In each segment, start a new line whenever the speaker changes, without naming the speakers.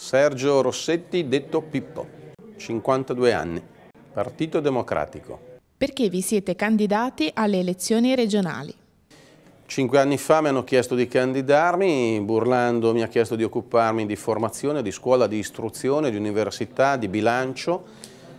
Sergio Rossetti, detto Pippo, 52 anni, Partito Democratico.
Perché vi siete candidati alle elezioni regionali?
Cinque anni fa mi hanno chiesto di candidarmi, Burlando mi ha chiesto di occuparmi di formazione, di scuola, di istruzione, di università, di bilancio.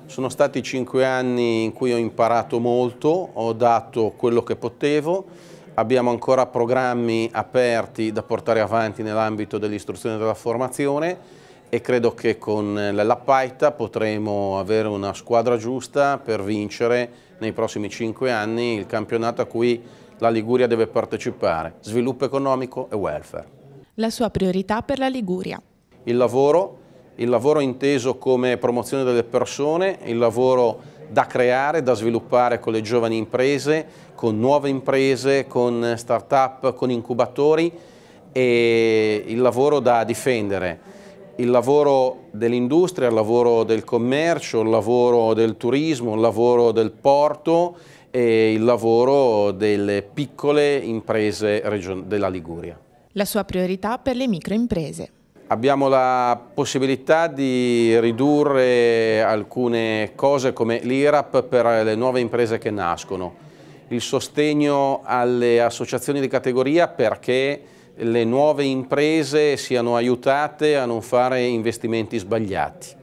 Sono stati cinque anni in cui ho imparato molto, ho dato quello che potevo, abbiamo ancora programmi aperti da portare avanti nell'ambito dell'istruzione e della formazione e credo che con la Paita potremo avere una squadra giusta per vincere nei prossimi cinque anni il campionato a cui la Liguria deve partecipare, sviluppo economico e welfare.
La sua priorità per la Liguria?
Il lavoro, il lavoro inteso come promozione delle persone, il lavoro da creare, da sviluppare con le giovani imprese, con nuove imprese, con start-up, con incubatori e il lavoro da difendere il lavoro dell'industria, il lavoro del commercio, il lavoro del turismo, il lavoro del porto e il lavoro delle piccole imprese della Liguria.
La sua priorità per le microimprese.
Abbiamo la possibilità di ridurre alcune cose come l'IRAP per le nuove imprese che nascono, il sostegno alle associazioni di categoria perché le nuove imprese siano aiutate a non fare investimenti sbagliati.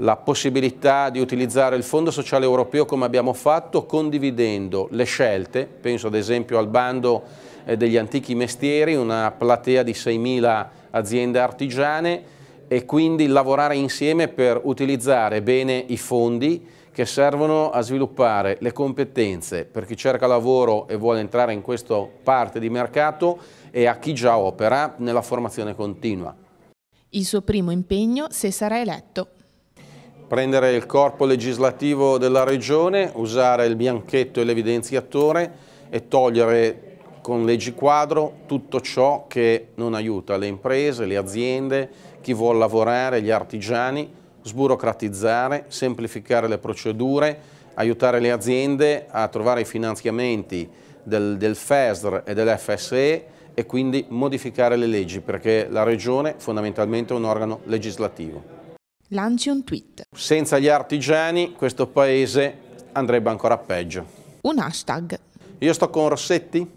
La possibilità di utilizzare il Fondo Sociale Europeo come abbiamo fatto condividendo le scelte, penso ad esempio al bando eh, degli antichi mestieri, una platea di 6.000 aziende artigiane e quindi lavorare insieme per utilizzare bene i fondi che servono a sviluppare le competenze per chi cerca lavoro e vuole entrare in questa parte di mercato e a chi già opera nella formazione continua.
Il suo primo impegno se sarà eletto.
Prendere il corpo legislativo della Regione, usare il bianchetto e l'evidenziatore e togliere con leggi quadro tutto ciò che non aiuta le imprese, le aziende, chi vuole lavorare, gli artigiani, sburocratizzare, semplificare le procedure, aiutare le aziende a trovare i finanziamenti del, del FESR e dell'FSE e quindi modificare le leggi perché la Regione fondamentalmente è un organo legislativo.
Lanci un tweet.
Senza gli artigiani questo paese andrebbe ancora peggio.
Un hashtag.
Io sto con Rossetti.